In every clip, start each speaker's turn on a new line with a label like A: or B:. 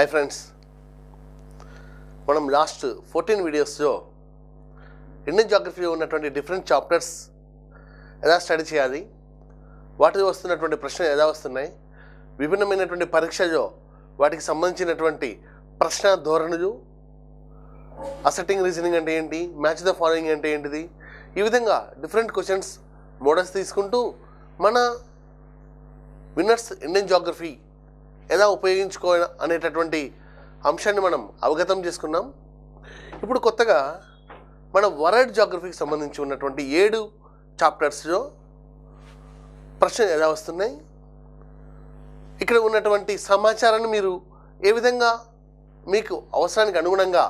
A: hi friends మనం last fourteen వీడియోస్లో Indian జాగ్రఫీలో ఉన్నటువంటి డిఫరెంట్ చాప్టర్స్ ఎలా స్టడీ చేయాలి వాటిలో వస్తున్నటువంటి ప్రశ్నలు ఎలా వస్తున్నాయి విభిన్నమైనటువంటి పరీక్షలో వాటికి సంబంధించినటువంటి ప్రశ్న ధోరణులు అసెటింగ్ రీజనింగ్ అంటే ఏంటి మ్యాచ్ ద ఫాలోయింగ్ అంటే ఏంటిది ఈ విధంగా డిఫరెంట్ క్వశ్చన్స్ మోడల్స్ తీసుకుంటూ మన విన్నర్స్ ఇండియన్ జాగ్రఫీ ఎలా ఉపయోగించుకో అనేటటువంటి అంశాన్ని మనం అవగతం చేసుకున్నాం ఇప్పుడు కొత్తగా మన వరల్డ్ జాగ్రఫీకి సంబంధించి ఉన్నటువంటి ఏడు చాప్టర్స్లో ప్రశ్నలు ఎలా వస్తున్నాయి ఇక్కడ ఉన్నటువంటి సమాచారాన్ని మీరు ఏ విధంగా మీకు అవసరానికి అనుగుణంగా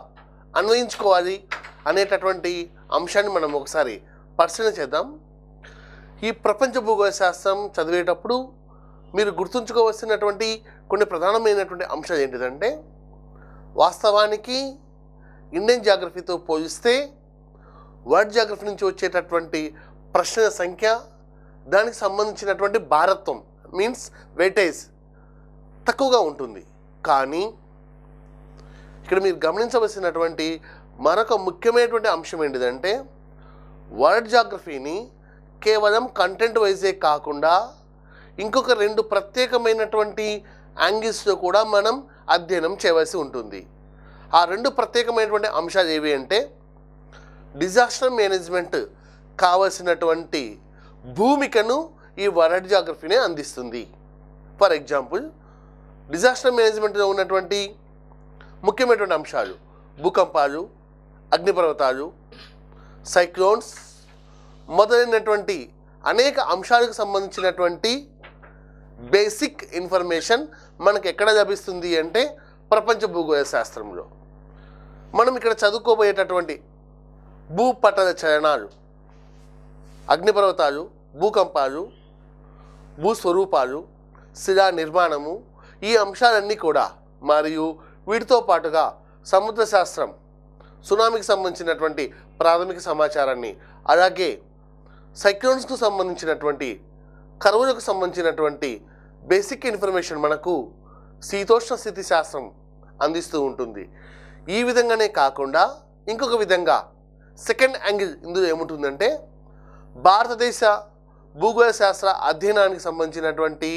A: అన్వయించుకోవాలి అనేటటువంటి అంశాన్ని మనం ఒకసారి పరిశీలన చేద్దాం ఈ ప్రపంచ భూగోళ శాస్త్రం చదివేటప్పుడు మీరు గుర్తుంచుకోవలసినటువంటి కొన్ని ప్రధానమైనటువంటి అంశాలు ఏంటిదంటే వాస్తవానికి ఇండియన్ జాగ్రఫీతో పోలిస్తే వరల్డ్ జాగ్రఫీ నుంచి వచ్చేటటువంటి ప్రశ్నల సంఖ్య దానికి సంబంధించినటువంటి భారత్వం మీన్స్ వెయిటేజ్ తక్కువగా ఉంటుంది కానీ ఇక్కడ మీరు గమనించవలసినటువంటి మరొక ముఖ్యమైనటువంటి అంశం ఏంటిదంటే వరల్డ్ జాగ్రఫీని కేవలం కంటెంట్ వైజే కాకుండా ఇంకొక రెండు ప్రత్యేకమైనటువంటి యాంగిల్స్తో కూడా మనం అధ్యయనం చేయవలసి ఉంటుంది ఆ రెండు ప్రత్యేకమైనటువంటి అంశాలు ఏవి అంటే డిజాస్టర్ మేనేజ్మెంట్ కావలసినటువంటి భూమికను ఈ వరల్డ్ జాగ్రఫీనే అందిస్తుంది ఫర్ ఎగ్జాంపుల్ డిజాస్టర్ మేనేజ్మెంట్లో ఉన్నటువంటి ముఖ్యమైనటువంటి అంశాలు భూకంపాలు అగ్నిపర్వతాలు సైక్లోన్స్ మొదలైనటువంటి అనేక అంశాలకు సంబంధించినటువంటి బేసిక్ ఇన్ఫర్మేషన్ మనకు ఎక్కడ లభిస్తుంది అంటే ప్రపంచ భూగోళ శాస్త్రంలో మనం ఇక్కడ చదువుకోబోయేటటువంటి భూపటల చరణాలు అగ్నిపర్వతాలు భూకంపాలు భూస్వరూపాలు శిలా నిర్మాణము ఈ అంశాలన్నీ కూడా మరియు వీటితో పాటుగా సముద్ర శాస్త్రం సునామీకి సంబంధించినటువంటి ప్రాథమిక సమాచారాన్ని అలాగే సైక్లోన్స్కు సంబంధించినటువంటి కరువులకు సంబంధించినటువంటి బేసిక్ ఇన్ఫర్మేషన్ మనకు శీతోష్ణ స్థితి శాస్త్రం అందిస్తూ ఉంటుంది ఈ విధంగానే కాకుండా ఇంకొక విధంగా సెకండ్ యాంగిల్ ఇందులో ఏముంటుందంటే భారతదేశ భూగోళ శాస్త్ర అధ్యయనానికి సంబంధించినటువంటి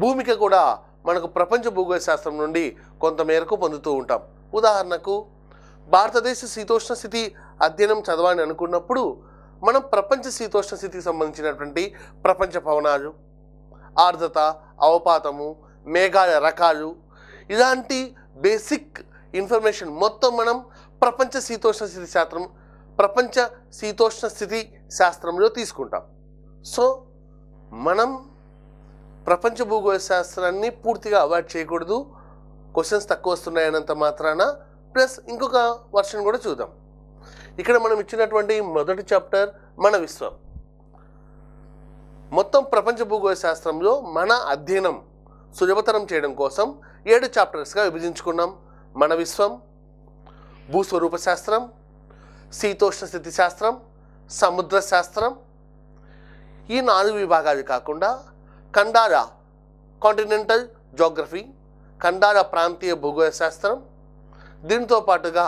A: భూమిక కూడా మనకు ప్రపంచ భూగోళ శాస్త్రం నుండి కొంతమేరకు పొందుతూ ఉంటాం ఉదాహరణకు భారతదేశ శీతోష్ణ స్థితి అధ్యయనం చదవాలని అనుకున్నప్పుడు మనం ప్రపంచ శీతోష్ణ స్థితికి సంబంధించినటువంటి ప్రపంచ భవనాలు ఆర్ద్రత అవపాతము మేఘాల రకాలు ఇలాంటి బేసిక్ ఇన్ఫర్మేషన్ మొత్తం మనం ప్రపంచ శీతోష్ణ స్థితి శాస్త్రం ప్రపంచ శీతోష్ణ స్థితి శాస్త్రంలో తీసుకుంటాం సో మనం ప్రపంచ భూగోళ శాస్త్రాన్ని పూర్తిగా అవాయిడ్ చేయకూడదు క్వశ్చన్స్ తక్కువ వస్తున్నాయన్నంత మాత్రాన ప్లస్ ఇంకొక వర్షన్ కూడా చూద్దాం ఇక్కడ మనం ఇచ్చినటువంటి మొదటి చాప్టర్ మన విశ్వం మొత్తం ప్రపంచ భూగోళ శాస్త్రంలో మన అధ్యయనం సులభతరం చేయడం కోసం ఏడు చాప్టర్స్గా విభజించుకున్నాం మన విశ్వం భూస్వరూప శాస్త్రం శీతోష్ణ స్థితి శాస్త్రం సముద్ర శాస్త్రం ఈ నాలుగు విభాగాలు కాకుండా ఖండాల కాంటినెంటల్ జోగ్రఫీ ఖండాల ప్రాంతీయ భూగోళ శాస్త్రం దీంతో పాటుగా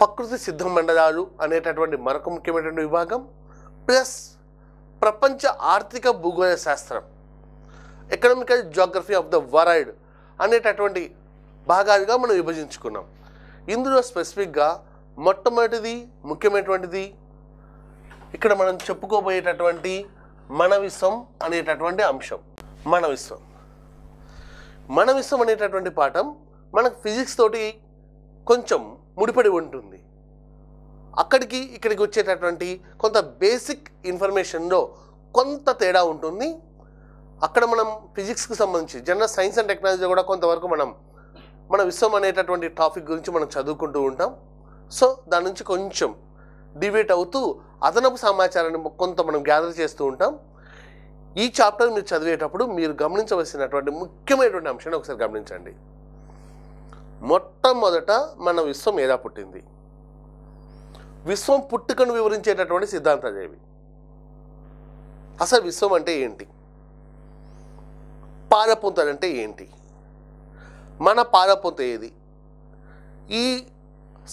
A: ప్రకృతి సిద్ధం మండలాలు అనేటటువంటి మరొక ముఖ్యమైనటువంటి విభాగం ప్లస్ ప్రపంచ ఆర్థిక భూగోళ శాస్త్రం economical geography of the world అనేటటువంటి భాగాలుగా మనం విభజించుకున్నాం ఇందులో స్పెసిఫిక్గా మొట్టమొదటిది ముఖ్యమైనటువంటిది ఇక్కడ మనం చెప్పుకోబోయేటటువంటి మన విశ్వం అనేటటువంటి అంశం మన విశ్వం మన విశ్వం అనేటటువంటి పాఠం మనకు ఫిజిక్స్ తోటి కొంచెం ముడిపడి ఉంటుంది అక్కడికి ఇక్కడికి వచ్చేటటువంటి కొంత బేసిక్ ఇన్ఫర్మేషన్లో కొంత తేడా ఉంటుంది అక్కడ మనం ఫిజిక్స్కి సంబంధించి జనరల్ సైన్స్ అండ్ టెక్నాలజీ కూడా కొంతవరకు మనం మన విశ్వం అనేటటువంటి టాపిక్ గురించి మనం చదువుకుంటూ ఉంటాం సో దాని నుంచి కొంచెం డివేట్ అవుతూ అదనపు సమాచారాన్ని కొంత మనం గ్యాదర్ చేస్తూ ఉంటాం ఈ చాప్టర్ మీరు చదివేటప్పుడు మీరు గమనించవలసినటువంటి ముఖ్యమైనటువంటి అంశాన్ని ఒకసారి గమనించండి మొట్టమొదట మన విశ్వం ఏదా పుట్టింది విశ్వం పుట్టుకను వివరించేటటువంటి సిద్ధాంతాలు ఇవి అసలు విశ్వం అంటే ఏంటి పాలపుంతలంటే అంటే ఏంటి మన పాలపుంత ఏది ఈ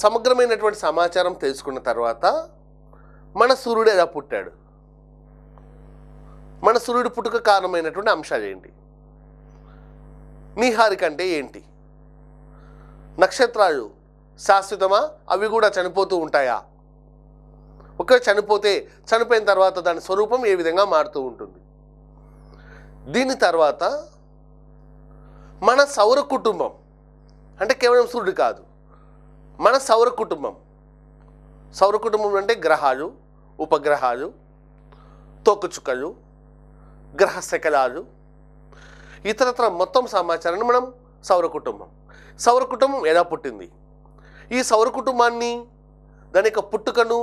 A: సమగ్రమైనటువంటి సమాచారం తెలుసుకున్న తర్వాత మన సూర్యుడు ఎలా పుట్టాడు మన సూర్యుడు పుట్టుక కారణమైనటువంటి అంశాలు ఏంటి నీహారిక అంటే ఏంటి నక్షత్రాలు శాశ్వతమా అవి కూడా చనిపోతూ ఉంటాయా ఒక చనిపోతే చనిపోయిన తర్వాత దాని స్వరూపం ఏ విధంగా మారుతూ ఉంటుంది దీని తర్వాత మన సౌర కుటుంబం అంటే కేవలం సూర్యుడు కాదు మన సౌర కుటుంబం సౌర కుటుంబం అంటే గ్రహాలు ఉపగ్రహాలు తోకచుక్కలు గ్రహ శకలాలు ఇతరత్ర మొత్తం సమాచారాన్ని మనం సౌర కుటుంబం సౌర కుటుంబం ఎలా పుట్టింది ఈ సౌర కుటుంబాన్ని దాని యొక్క పుట్టుకను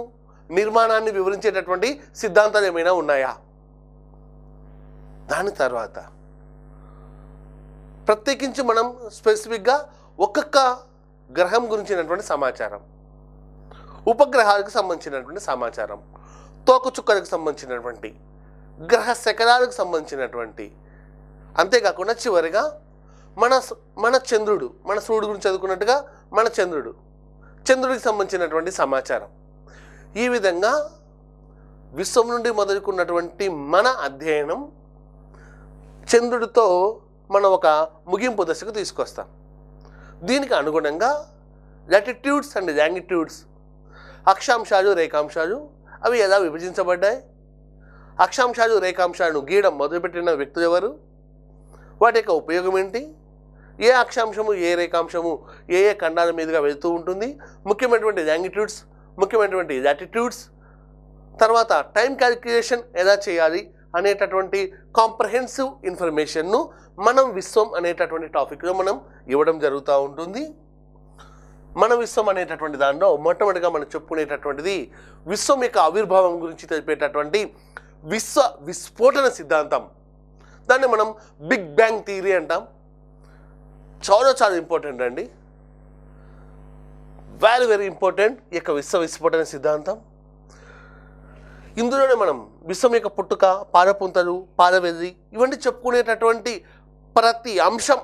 A: నిర్మాణాన్ని వివరించేటటువంటి సిద్ధాంతాలు ఏమైనా ఉన్నాయా దాని తర్వాత ప్రత్యేకించి మనం స్పెసిఫిక్గా ఒక్కొక్క గ్రహం గురించినటువంటి సమాచారం ఉపగ్రహాలకు సంబంధించినటువంటి సమాచారం తోకచుక్కలకు సంబంధించినటువంటి గ్రహ శకరాలకు సంబంధించినటువంటి అంతేకాకుండా చివరిగా మన మన చంద్రుడు మన సూర్యుడు గురించి చదువుకున్నట్టుగా మన చంద్రుడు చంద్రుడికి సంబంధించినటువంటి సమాచారం ఈ విధంగా విశ్వం నుండి మొదలుకున్నటువంటి మన అధ్యయనం చంద్రుడితో మనం ఒక ముగింపు దశకు తీసుకొస్తాం దీనికి అనుగుణంగా లాటిట్యూడ్స్ అండ్ యాంగిట్యూడ్స్ అక్షాంశాలు రేఖాంశాలు అవి ఎలా విభజించబడ్డాయి అక్షాంశాలు రేఖాంశాలను గీయడం మొదలుపెట్టిన వ్యక్తులు ఎవరు వాటి యొక్క ఉపయోగం ఏంటి ఏ అక్షాంశము ఏ రేఖాంశము ఏ ఏ ఖండాల మీదుగా వెళుతూ ఉంటుంది ముఖ్యమైనటువంటి యాంగిట్యూడ్స్ ముఖ్యమైనటువంటి యాటిట్యూడ్స్ తర్వాత టైం క్యాలిక్యులేషన్ ఎలా చేయాలి అనేటటువంటి కాంప్రహెన్సివ్ ఇన్ఫర్మేషన్ను మనం విశ్వం అనేటటువంటి టాపిక్లో మనం ఇవ్వడం జరుగుతూ ఉంటుంది మన విశ్వం అనేటటువంటి దానిలో మొట్టమొదటిగా మనం చెప్పుకునేటటువంటిది విశ్వం యొక్క ఆవిర్భావం గురించి తెలిపేటటువంటి విశ్వ విస్ఫోటన సిద్ధాంతం దాన్ని మనం బిగ్ బ్యాంగ్ థియరీ అంటాం చాలా చాలా ఇంపార్టెంట్ అండి వెరీ వెరీ ఇంపార్టెంట్ ఈ యొక్క విశ్వ విస్ఫోటన సిద్ధాంతం ఇందులోనే మనం విశ్వం యొక్క పుట్టుక పారపుంతలు పారవెది ఇవన్నీ చెప్పుకునేటటువంటి ప్రతి అంశం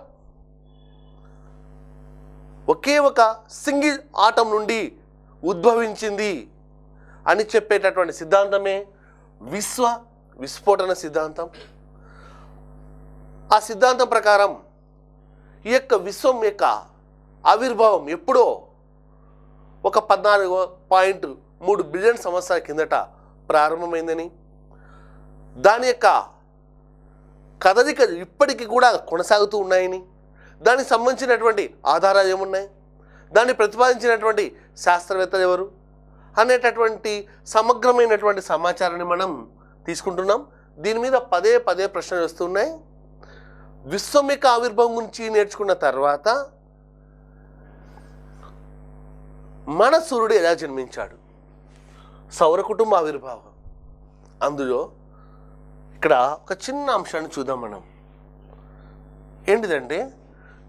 A: ఒకే ఒక సింగిల్ ఆటం నుండి ఉద్భవించింది అని చెప్పేటటువంటి సిద్ధాంతమే విశ్వ విస్ఫోటన సిద్ధాంతం ఆ సిద్ధాంతం ప్రకారం ఈ యొక్క విశ్వం యొక్క ఆవిర్భావం ఎప్పుడో ఒక పద్నాలుగు పాయింట్ మూడు బిలియన్ సంవత్సరాల కిందట ప్రారంభమైందని దాని యొక్క కదలికలు ఇప్పటికీ కూడా కొనసాగుతూ ఉన్నాయని దానికి సంబంధించినటువంటి ఆధారాలు ఏమున్నాయి దాన్ని ప్రతిపాదించినటువంటి శాస్త్రవేత్తలు ఎవరు అనేటటువంటి సమగ్రమైనటువంటి సమాచారాన్ని మనం తీసుకుంటున్నాం దీని మీద పదే పదే ప్రశ్నలు వస్తున్నాయి విశ్వం యొక్క ఆవిర్భావం గురించి నేర్చుకున్న తర్వాత మన సూర్యుడు ఎలా జన్మించాడు సౌర కుటుంబ ఆవిర్భావం అందులో ఇక్కడ ఒక చిన్న అంశాన్ని చూద్దాం మనం ఏంటిదంటే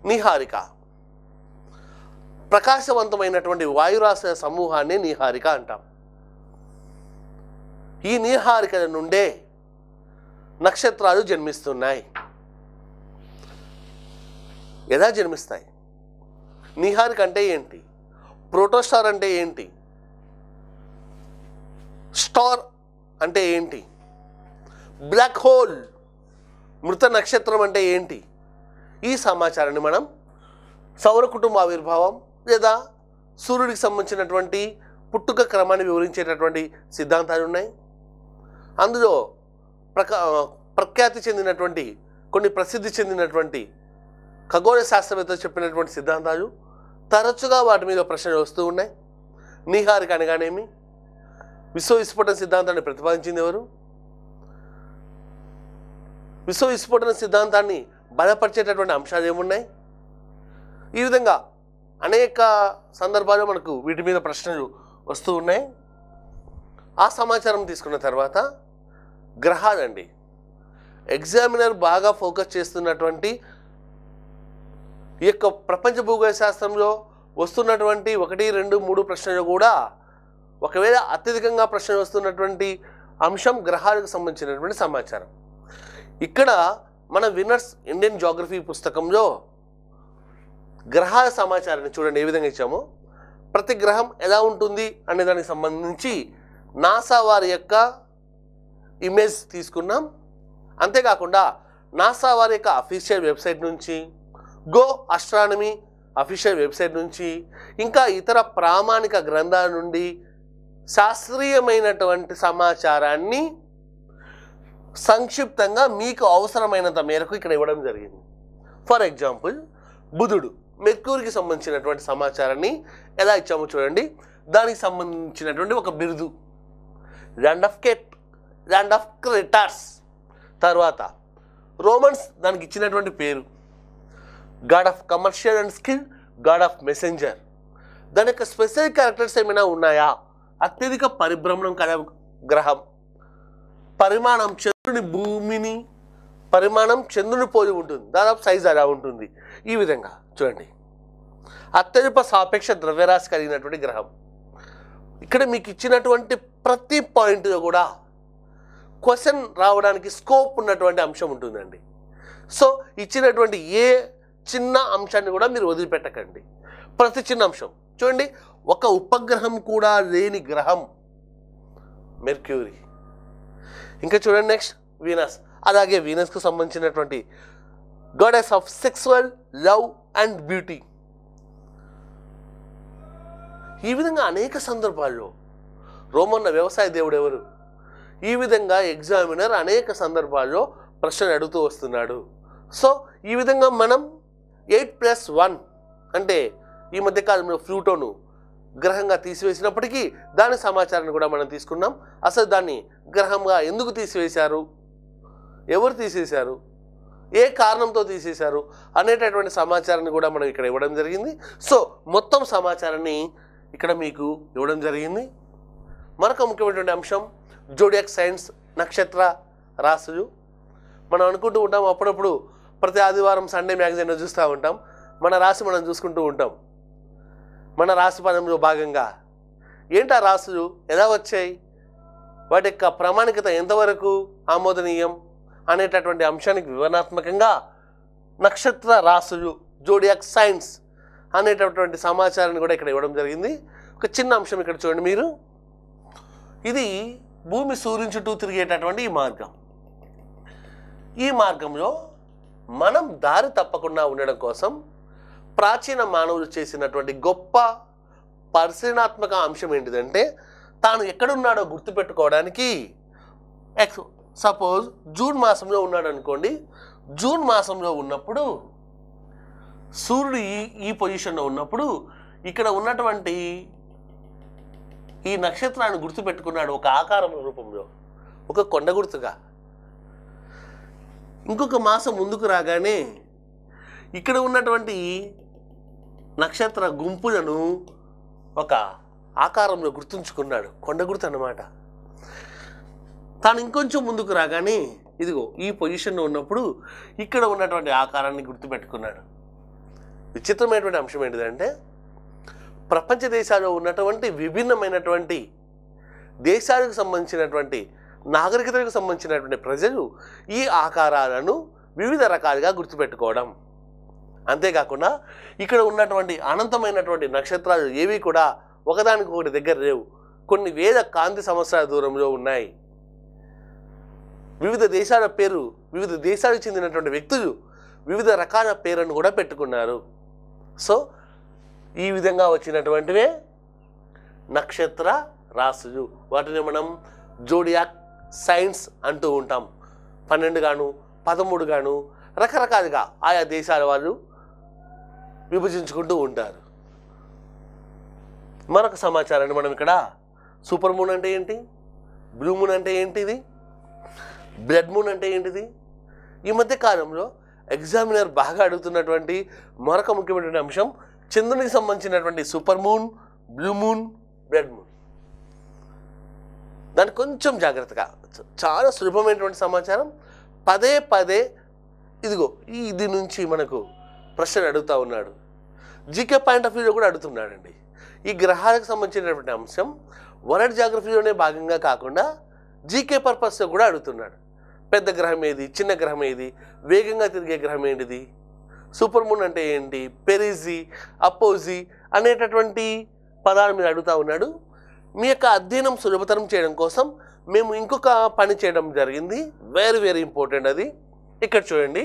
A: నిహారిక ప్రకాశవంతమైనటువంటి వాయురాశ సమూహాన్ని నిహారిక అంటాం ఈ నిహారికల నుండే నక్షత్రాలు జన్మిస్తున్నాయి ఎలా జన్మిస్తాయి నిహారిక అంటే ఏంటి ప్రోటోస్టార్ అంటే ఏంటి స్టార్ అంటే ఏంటి బ్లాక్ హోల్ మృత నక్షత్రం అంటే ఏంటి ఈ సమాచారాన్ని మనం సౌర కుటుంబ ఆవిర్భావం లేదా సూర్యుడికి సంబంధించినటువంటి పుట్టుక క్రమాన్ని వివరించేటటువంటి సిద్ధాంతాలు ఉన్నాయి అందులో ప్రకా ప్రఖ్యాతి చెందినటువంటి కొన్ని ప్రసిద్ధి చెందినటువంటి ఖగోళ శాస్త్రవేత్తలు చెప్పినటువంటి సిద్ధాంతాలు తరచుగా వాటి మీద ప్రశ్నలు వస్తూ ఉన్నాయి నీహారిక అనగానేమి విశ్వ విస్ఫోటన సిద్ధాంతాన్ని ప్రతిపాదించింది ఎవరు విశ్వ విస్ఫోటన సిద్ధాంతాన్ని బలపరిచేటటువంటి అంశాలు ఏమున్నాయి ఈ విధంగా అనేక సందర్భాలు మనకు వీటి మీద ప్రశ్నలు వస్తూ ఉన్నాయి ఆ సమాచారం తీసుకున్న తర్వాత గ్రహాలండి ఎగ్జామినర్ బాగా ఫోకస్ చేస్తున్నటువంటి ఈ యొక్క ప్రపంచ భూగోళ శాస్త్రంలో వస్తున్నటువంటి ఒకటి రెండు మూడు ప్రశ్నలు కూడా ఒకవేళ అత్యధికంగా ప్రశ్నలు వస్తున్నటువంటి అంశం గ్రహాలకు సంబంధించినటువంటి సమాచారం ఇక్కడ మన విన్నర్స్ ఇండియన్ జాగ్రఫీ పుస్తకంలో గ్రహాల సమాచారాన్ని చూడండి ఏ విధంగా ఇచ్చామో ప్రతి గ్రహం ఎలా ఉంటుంది అనే దానికి సంబంధించి నాసా వారి యొక్క ఇమేజ్ తీసుకున్నాం అంతేకాకుండా నాసా వారి యొక్క అఫీషియల్ వెబ్సైట్ నుంచి గో అస్ట్రానమీ అఫీషియల్ వెబ్సైట్ నుంచి ఇంకా ఇతర ప్రామాణిక గ్రంథాల నుండి శాస్త్రీయమైనటువంటి సమాచారాన్ని సంక్షిప్తంగా మీకు అవసరమైనంత మేరకు ఇక్కడ ఇవ్వడం జరిగింది ఫర్ ఎగ్జాంపుల్ బుధుడు మెక్కూరికి సంబంధించినటువంటి సమాచారాన్ని ఎలా ఇచ్చామో చూడండి దానికి సంబంధించినటువంటి ఒక బిరుదు ల్యాండ్ ఆఫ్ కెట్ ల్యాండ్ ఆఫ్ క్రెటార్స్ తర్వాత రోమన్స్ దానికి ఇచ్చినటువంటి పేరు god of commercial and skill god of messenger దాని యొక్క స్పెసిఫిక్ క్యారెక్టర్స్ ఏమైనా ఉన్నాయా అత్యధిక పరిభ్రమణం కల గ్రహం పరిమాణం చంద్రుని భూమిని పరిమాణం చంద్రుని పోలి ఉంటుంది దాదాపు సైజ్ అలా ఉంటుంది ఈ విధంగా చూడండి అత్యధిక సాపేక్ష ద్రవ్యరాశి కలిగినటువంటి గ్రహం ఇక్కడ మీకు ఇచ్చినటువంటి ప్రతి పాయింట్ కూడా క్వశ్చన్ రావడానికి స్కోప్ ఉన్నటువంటి అంశం ఉంటుందండి సో ఇచ్చినటువంటి ఏ చిన్న అంశాన్ని కూడా మీరు వదిలిపెట్టకండి ప్రతి చిన్న అంశం చూడండి ఒక ఉపగ్రహం కూడా లేని గ్రహం మెర్క్యూరీ ఇంకా చూడండి నెక్స్ట్ వీనస్ అలాగే వీనస్కు సంబంధించినటువంటి goddess of sexual love and beauty ఈ విధంగా అనేక సందర్భాల్లో రోమన్న వ్యవసాయ దేవుడు ఎవరు ఈ విధంగా ఎగ్జామినర్ అనేక సందర్భాల్లో ప్రశ్నలు అడుగుతూ వస్తున్నాడు సో ఈ విధంగా మనం ఎయిట్ ప్లస్ వన్ అంటే ఈ మధ్య కాలంలో ప్లూటోను గ్రహంగా తీసివేసినప్పటికీ దాని సమాచారాన్ని కూడా మనం తీసుకున్నాం అసలు దాన్ని గ్రహంగా ఎందుకు తీసివేశారు ఎవరు తీసేశారు ఏ కారణంతో తీసేశారు అనేటటువంటి సమాచారాన్ని కూడా మనం ఇక్కడ ఇవ్వడం జరిగింది సో మొత్తం సమాచారాన్ని ఇక్కడ మీకు ఇవ్వడం జరిగింది మరొక ముఖ్యమైనటువంటి అంశం జోడియాక్ సైన్స్ నక్షత్ర రాసులు మనం అనుకుంటూ ఉంటాం అప్పుడప్పుడు ప్రతి ఆదివారం సండే మ్యాగజైన్ చూస్తూ ఉంటాం మన రాశి మనం చూసుకుంటూ ఉంటాం మన రాశి పదంలో భాగంగా ఏంటి ఆ రాసులు ఎలా వచ్చాయి వాటి యొక్క ప్రామాణికత ఎంతవరకు ఆమోదనీయం అనేటటువంటి అంశానికి వివరణాత్మకంగా నక్షత్ర రాసులు జోడియాక్ సైన్స్ అనేటటువంటి సమాచారాన్ని కూడా ఇక్కడ ఇవ్వడం జరిగింది ఒక చిన్న అంశం ఇక్కడ చూడండి మీరు ఇది భూమి సూర్యుని చుట్టూ తిరిగేటటువంటి ఈ మార్గం ఈ మార్గంలో మనం దారి తప్పకుండా ఉండడం కోసం ప్రాచీన మానవులు చేసినటువంటి గొప్ప పరిశీలనాత్మక అంశం ఏంటిదంటే తాను ఎక్కడున్నాడో గుర్తుపెట్టుకోవడానికి ఎక్స్ సపోజ్ జూన్ మాసంలో ఉన్నాడు అనుకోండి జూన్ మాసంలో ఉన్నప్పుడు సూర్యుడు ఈ ఈ పొజిషన్లో ఉన్నప్పుడు ఇక్కడ ఉన్నటువంటి ఈ నక్షత్రాన్ని గుర్తుపెట్టుకున్నాడు ఒక ఆకారం రూపంలో ఒక కొండ గుర్తుగా ఇంకొక మాసం ముందుకు రాగానే ఇక్కడ ఉన్నటువంటి నక్షత్ర గుంపులను ఒక ఆకారంలో గుర్తుంచుకున్నాడు కొండ గుర్తు అనమాట తాను ఇంకొంచెం ముందుకు రాగానే ఇదిగో ఈ పొజిషన్లో ఉన్నప్పుడు ఇక్కడ ఉన్నటువంటి ఆకారాన్ని గుర్తుపెట్టుకున్నాడు విచిత్రమైనటువంటి అంశం ఏంటిదంటే ప్రపంచ దేశాల్లో ఉన్నటువంటి విభిన్నమైనటువంటి దేశాలకు సంబంధించినటువంటి నాగరికతలకు సంబంధించినటువంటి ప్రజలు ఈ ఆకారాలను వివిధ రకాలుగా గుర్తుపెట్టుకోవడం అంతేకాకుండా ఇక్కడ ఉన్నటువంటి అనంతమైనటువంటి నక్షత్రాలు ఏవి కూడా ఒకదానికొకటి దగ్గర లేవు కొన్ని వేల కాంతి సంవత్సరాల దూరంలో ఉన్నాయి వివిధ దేశాల పేరు వివిధ దేశాలకు చెందినటువంటి వ్యక్తులు వివిధ రకాల పేర్లను కూడా పెట్టుకున్నారు సో ఈ విధంగా వచ్చినటువంటివే నక్షత్ర రాసులు వాటిని మనం జోడియాక్ సైన్స్ అంటూ ఉంటాం పన్నెండు గాను పదమూడు గాను రకరకాలుగా ఆయా దేశాల వాళ్ళు విభజించుకుంటూ ఉంటారు మరొక సమాచారాన్ని మనం ఇక్కడ సూపర్ మూన్ అంటే ఏంటి బ్లూ మూన్ అంటే ఏంటిది బ్లడ్ మూన్ అంటే ఏంటిది ఈ మధ్య కాలంలో ఎగ్జామినర్ బాగా అడుగుతున్నటువంటి మరొక ముఖ్యమైనటువంటి అంశం చంద్రునికి సంబంధించినటువంటి super moon blue moon blood moon దాన్ని కొంచెం జాగ్రత్తగా చాలా సులభమైనటువంటి సమాచారం పదే పదే ఇదిగో ఈ ఇది నుంచి మనకు ప్రశ్నలు అడుగుతూ ఉన్నాడు జీకే పాయింట్ ఆఫ్ వ్యూలో కూడా అడుగుతున్నాడండి ఈ గ్రహాలకు సంబంధించినటువంటి అంశం వరల్డ్ జాగ్రఫీలోనే భాగంగా కాకుండా జీకే పర్పస్లో కూడా అడుగుతున్నాడు పెద్ద గ్రహం ఏది చిన్న గ్రహం ఏది వేగంగా తిరిగే గ్రహం ఏంటిది సూపర్ మూన్ అంటే ఏంటి పెరిజి అపోజీ అనేటటువంటి పదాలు మీరు అడుగుతూ ఉన్నాడు మీ యొక్క అధ్యయనం సులభతరం చేయడం కోసం మేము ఇంకొక పని చేయడం జరిగింది వెరీ వెరీ ఇంపార్టెంట్ అది ఇక్కడ చూడండి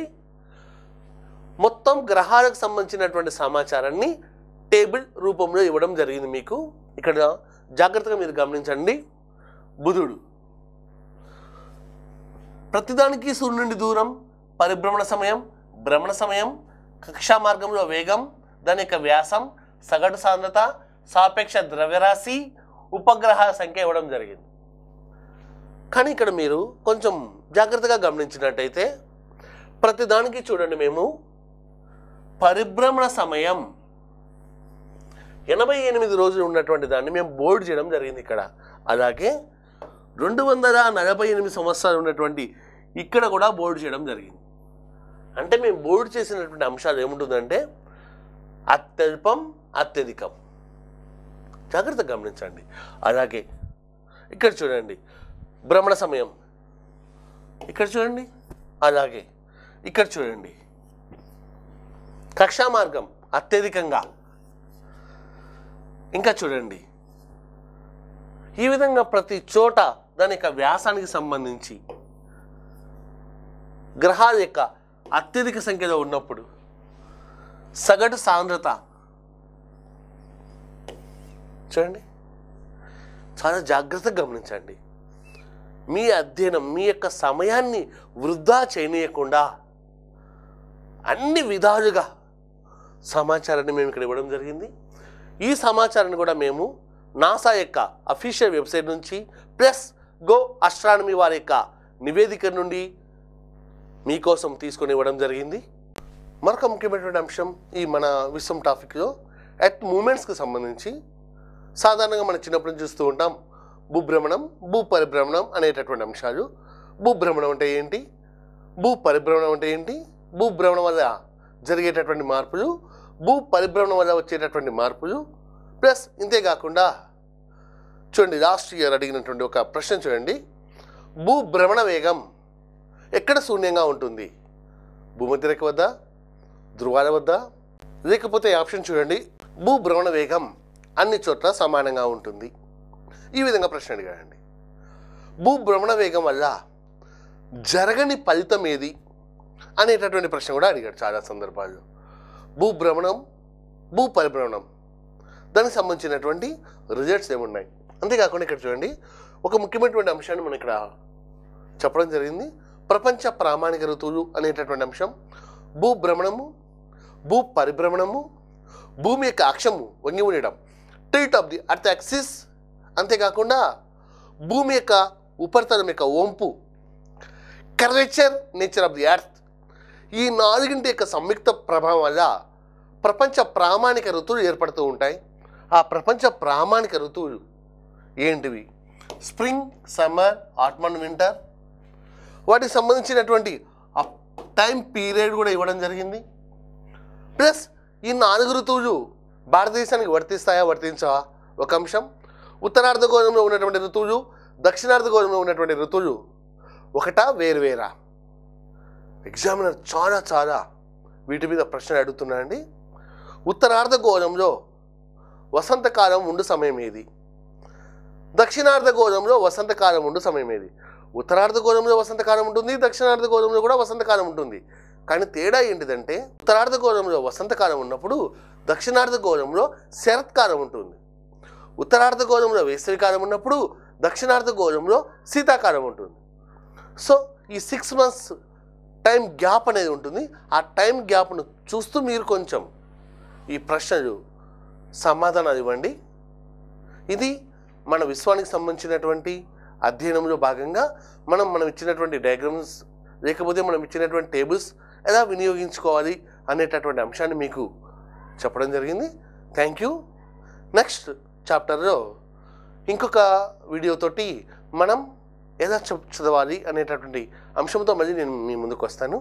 A: మొత్తం గ్రహాలకు సంబంధించినటువంటి సమాచారాన్ని టేబుల్ రూపంలో ఇవ్వడం జరిగింది మీకు ఇక్కడ జాగ్రత్తగా మీరు గమనించండి బుధుడు ప్రతిదానికి సూర్యుడి దూరం పరిభ్రమణ సమయం భ్రమణ సమయం కక్షా మార్గంలో వేగం దాని యొక్క వ్యాసం సగటు సాంద్రత సాపేక్ష ద్రవ్యరాశి ఉపగ్రహాల సంఖ్య ఇవ్వడం జరిగింది కానీ ఇక్కడ మీరు కొంచెం జాగ్రత్తగా గమనించినట్టయితే ప్రతిదానికి చూడండి మేము పరిభ్రమణ సమయం ఎనభై ఎనిమిది రోజులు ఉన్నటువంటి దాన్ని మేము బోర్డ్ చేయడం జరిగింది ఇక్కడ అలాగే రెండు వందల నలభై ఎనిమిది సంవత్సరాలు ఉన్నటువంటి ఇక్కడ కూడా బోర్డు చేయడం జరిగింది అంటే మేము బోర్డు చేసినటువంటి అంశాలు ఏముంటుందంటే అత్యల్పం అత్యధికం జాగ్రత్తగా గమనించండి అలాగే ఇక్కడ చూడండి భ్రమణ సమయం ఇక్కడ చూడండి అలాగే ఇక్కడ చూడండి కక్షా మార్గం అత్యధికంగా ఇంకా చూడండి ఈ విధంగా ప్రతి చోట దాని యొక్క వ్యాసానికి సంబంధించి గ్రహాల యొక్క అత్యధిక సంఖ్యలో ఉన్నప్పుడు సగటు సాంద్రత చూడండి చాలా జాగ్రత్తగా గమనించండి మీ అధ్యయనం మీ యొక్క సమయాన్ని వృధా చేయనీయకుండా అన్ని విధాలుగా సమాచారాన్ని మేము ఇక్కడ ఇవ్వడం జరిగింది ఈ సమాచారాన్ని కూడా మేము నాసా యొక్క అఫీషియల్ వెబ్సైట్ నుంచి ప్లస్ గో అస్ట్రానమీ వారి యొక్క నివేదిక నుండి మీకోసం తీసుకొని ఇవ్వడం జరిగింది మరొక ముఖ్యమైనటువంటి అంశం ఈ మన విశ్వం టాపిక్లో ఎట్ మూమెంట్స్కి సంబంధించి సాధారణంగా మనం చిన్నప్పుడు చూస్తూ ఉంటాం భూభ్రమణం భూ పరిభ్రమణం అనేటటువంటి అంశాలు భూభ్రమణం అంటే ఏంటి భూ పరిభ్రమణం అంటే ఏంటి భూభ్రమణం వల్ల జరిగేటటువంటి మార్పులు భూ పరిభ్రమణం వల్ల వచ్చేటటువంటి మార్పులు ప్లస్ ఇంతేకాకుండా చూడండి లాస్ట్ ఇయర్ అడిగినటువంటి ఒక ప్రశ్న చూడండి భూభ్రమణ వేగం ఎక్కడ శూన్యంగా ఉంటుంది భూమధ్యరేఖ వద్ద ధ్రువాల వద్ద లేకపోతే ఆప్షన్ చూడండి భూభ్రమణ వేగం అన్ని చోట్ల సమానంగా ఉంటుంది ఈ విధంగా ప్రశ్న అడిగాడండి భూభ్రమణ వేగం వల్ల జరగని ఫలితం ఏది అనేటటువంటి ప్రశ్న కూడా అడిగాడు చాలా సందర్భాల్లో భూభ్రమణం భూ పరిభ్రమణం దానికి సంబంధించినటువంటి రిజల్ట్స్ ఏమున్నాయి అంతేకాకుండా ఇక్కడ చూడండి ఒక ముఖ్యమైనటువంటి అంశాన్ని మనం ఇక్కడ చెప్పడం జరిగింది ప్రపంచ ప్రామాణిక ఋతువులు అనేటటువంటి అంశం భూభ్రమణము భూ పరిభ్రమణము భూమి యొక్క అక్షము వంగి ఉండడం tilt of the earth axis అంతేకాకుండా భూమి యొక్క ఉపరితలం యొక్క వంపు curvature nature of the earth ఈ నాలుగింటి యొక్క సంయుక్త ప్రభావం వల్ల ప్రపంచ ప్రామాణిక ఋతువులు ఏర్పడుతూ ఉంటాయి ఆ ప్రపంచ ప్రామాణిక ఋతువులు ఏంటివి స్ప్రింగ్ సమ్మర్ ఆట్మన్ వింటర్ వాటికి సంబంధించినటువంటి టైం పీరియడ్ కూడా ఇవ్వడం జరిగింది ప్లస్ ఈ నాలుగు ఋతువులు భారతదేశానికి వర్తిస్తాయా వర్తించవా ఒక అంశం ఉత్తరార్ధగోళంలో ఉన్నటువంటి ఋతువులు దక్షిణార్ధగోళంలో ఉన్నటువంటి ఋతువులు ఒకటా వేరువేరా ఎగ్జామినర్ చాలా చాలా వీటి మీద ప్రశ్నలు ఉత్తరార్ధ ఉత్తరార్ధగోళంలో వసంతకాలం ఉండు సమయం ఏది దక్షిణార్ధగోళంలో వసంతకాలం ఉండు సమయం ఏది ఉత్తరార్ధ గోళంలో వసంతకాలం ఉంటుంది దక్షిణార్ధగోళంలో కూడా వసంతకాలం ఉంటుంది కానీ తేడా ఏంటిదంటే ఉత్తరార్ధ గోళంలో వసంతకాలం ఉన్నప్పుడు గోళంలో శరత్కాలం ఉంటుంది ఉత్తరార్ధ గోళంలో వేసవికాలం ఉన్నప్పుడు దక్షిణార్ధ గోళంలో శీతాకాలం ఉంటుంది సో ఈ సిక్స్ మంత్స్ టైం గ్యాప్ అనేది ఉంటుంది ఆ టైం గ్యాప్ను చూస్తూ మీరు కొంచెం ఈ ప్రశ్నలు సమాధానాలు ఇవ్వండి ఇది మన విశ్వానికి సంబంధించినటువంటి అధ్యయనంలో భాగంగా మనం మనం ఇచ్చినటువంటి డయాగ్రామ్స్ లేకపోతే మనం ఇచ్చినటువంటి టేబుల్స్ ఎలా వినియోగించుకోవాలి అనేటటువంటి అంశాన్ని మీకు చెప్పడం జరిగింది థ్యాంక్ యూ నెక్స్ట్ చాప్టర్లో ఇంకొక వీడియోతోటి మనం ఎలా చదవాలి అనేటటువంటి అంశంతో మళ్ళీ నేను మీ ముందుకు వస్తాను